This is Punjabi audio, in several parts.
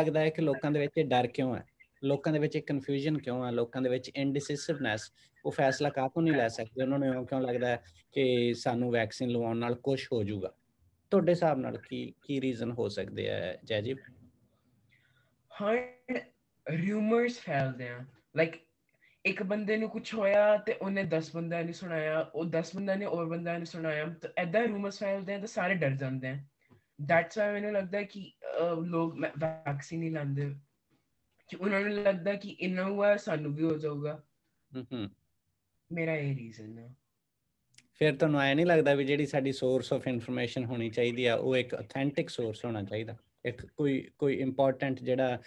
ਲੱਗਦਾ ਹੈ ਕਿ ਲੋਕਾਂ ਦੇ ਵਿੱਚ ਇਹ ਡਰ ਕਿਉਂ ਹੈ ਲੋਕਾਂ ਦੇ ਵਿੱਚ ਇਹ ਕਨਫਿਊਜ਼ਨ ਕਿਉਂ ਆ ਲੋਕਾਂ ਦੇ ਵਿੱਚ ਇਨਡਿਸਿਸਿਵਨੈਸ ਉਹ ਫੈਸਲਾ ਕਾਹਤੋਂ ਨਹੀਂ ਲੈ ਸਕਦੇ ਉਹਨਾਂ ਨੂੰ ਕਿਉਂ ਲੱਗਦਾ ਹੈ ਕਿ ਸਾਨੂੰ ਵੈਕਸੀਨ ਲਵਾਉਣ ਨਾਲ ਕੁਝ ਹੋ ਜਾਊਗਾ ਤੁਹਾਡੇ ਹਿਸਾਬ ਨਾਲ ਕੀ ਕੀ ਰੀਜ਼ਨ ਹੋ ਸਕਦੇ ਆ ਜੈ ਜੀ ਹਾਂ ਰਿਊਮਰਸ ਫੈਲਦੇ ਆ ਲਾਈਕ ਇੱਕ ਬੰਦੇ ਨੂੰ ਕੁਝ ਹੋਇਆ ਤੇ ਉਹਨੇ 10 ਬੰਦਿਆਂ ਨੂੰ ਸੁਣਾਇਆ ਉਹ 10 ਬੰਦਿਆਂ ਨੇ ਹੋਰ ਬੰਦਿਆਂ ਨੂੰ ਸੁਣਾਇਆ ਤਾਂ ਐਦਾਂ ਰੂਮਰਸ ਫੈਲਦੇ ਆ ਤਾਂ ਸਾਰੇ ਡਰ ਜਾਂਦੇ ਆ ਦੈਟਸ ਵਾਈ ਮੈਨੂੰ ਲੱਗਦਾ ਕਿ ਲੋਕ ਵੈਕਸੀਨ ਨਹੀਂ ਲੈਂਦੇ ਕਿ ਉਹਨਾਂ ਨੂੰ ਲੱਗਦਾ ਕਿ ਇੰਨਾ ਹੋਇਆ ਸਾਨੂੰ ਵੀ ਹੋ ਜਾਊਗਾ ਮੇਰਾ ਇਹ ਰੀਜ਼ਨ ਹੈ ਫਿਰ ਤੁਹਾਨੂੰ ਆਇਆ ਨਹੀਂ ਲੱਗਦਾ ਵੀ ਜਿਹੜੀ ਸਾਡੀ ਸੋਰਸ ਆਫ ਇਨਫੋਰਮੇਸ਼ਨ ਹੋਣੀ ਚਾਹੀਦੀ ਆ ਉਹ ਇੱਕ ਅਥੈਂਟਿਕ ਸੋਰਸ ਹੋਣਾ ਚਾਹੀਦਾ ਇੱਕ ਕੋਈ ਕੋਈ ਇੰਪੋਰਟੈਂਟ ਜਿਹੜਾ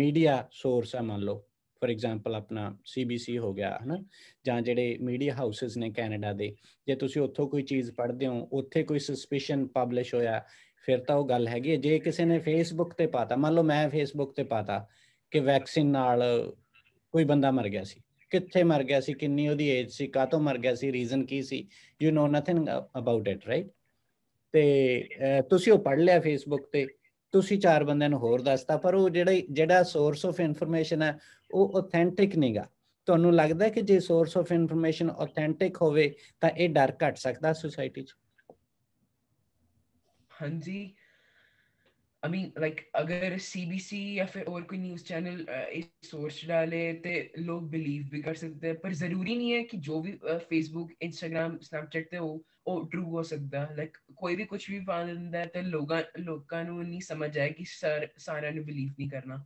ਮੀਡੀਆ ਸੋਰਸ ਆ ਮੰਨ ਲਓ ਫੋਰ ਐਗਜ਼ਾਮਪਲ ਆਪਣਾ ਸੀਬੀਸੀ ਹੋ ਗਿਆ ਹਨਾ ਜਾਂ ਜਿਹੜੇ ਮੀਡੀਆ ਹਾਊਸਸ ਨੇ ਕੈਨੇਡਾ ਦੇ ਜੇ ਤੁਸੀਂ ਉੱਥੋਂ ਕੋਈ ਚੀਜ਼ ਪੜ੍ਹਦੇ ਹੋ ਉੱਥੇ ਕੋਈ ਸਸਪੀਸ਼ਨ ਪਬਲਿਸ਼ ਹੋਇਆ ਫਿਰ ਤਾਂ ਉਹ ਗੱਲ ਹੈਗੀ ਜੇ ਕਿਸੇ ਨੇ ਫੇਸਬੁੱਕ ਤੇ ਪਾਤਾ ਮੰਨ ਲਓ ਮੈਂ ਫੇਸਬੁੱਕ ਤੇ ਪਾਤਾ ਕਿ ਵੈਕਸੀਨ ਨਾਲ ਕੋਈ ਬੰਦਾ ਮਰ ਗਿਆ ਸੀ ਕਿੱਥੇ ਮਰ ਗਿਆ ਸੀ ਕਿੰਨੀ ਉਹਦੀ ਏਜ ਸੀ ਕਾਤੋਂ ਮਰ ਗਿਆ ਸੀ ਰੀਜ਼ਨ ਕੀ ਸੀ you know nothing about it right ਤੇ ਤੁਸੀਂ ਉਹ ਪੜ ਲਿਆ ਫੇਸਬੁੱਕ ਤੇ ਤੁਸੀਂ ਚਾਰ ਬੰਦਿਆਂ ਨੂੰ ਹੋਰ ਦੱਸਤਾ ਪਰ ਉਹ ਜਿਹੜਾ ਜਿਹੜਾ ਸੋਰਸ ਆਫ ਇਨਫੋਰਮੇਸ਼ਨ ਹੈ ਉਹ ਆਥੈਂਟਿਕ ਨਹੀਂਗਾ ਤੁਹਾਨੂੰ ਲੱਗਦਾ ਕਿ ਜੇ ਸੋਰਸ ਆਫ ਇਨਫੋਰਮੇਸ਼ਨ ਆਥੈਂਟਿਕ ਹੋਵੇ ਤਾਂ ਇਹ ਡਰ ਘਟ ਸਕਦਾ ਸੋਸਾਇਟੀ 'ਚ ਹਾਂਜੀ आई मीन लाइक अगर सीबीसी या फिर और कोई न्यूज़ चैनल एक सोर्स डाले तो लोग बिलीव भी कर सकते हैं पर ज़रूरी नहीं है कि जो भी फेसबुक इंस्टाग्राम स्नैपचैट ਤੇ ਹੋ ਉਹ ਟਰੂ ਹੋ ਸਕਦਾ ਲਾਈਕ ਕੋਈ ਵੀ ਕੁਝ ਵੀ ਪਾ ਦਿੰਦਾ ਤੇ ਲੋਕਾਂ ਲੋਕਾਂ ਨੂੰ ਨਹੀਂ ਸਮਝ ਆਇਆ ਕਿ ਸਾਰਿਆਂ ਨੂੰ ਬਿਲੀਵ ਨਹੀਂ ਕਰਨਾ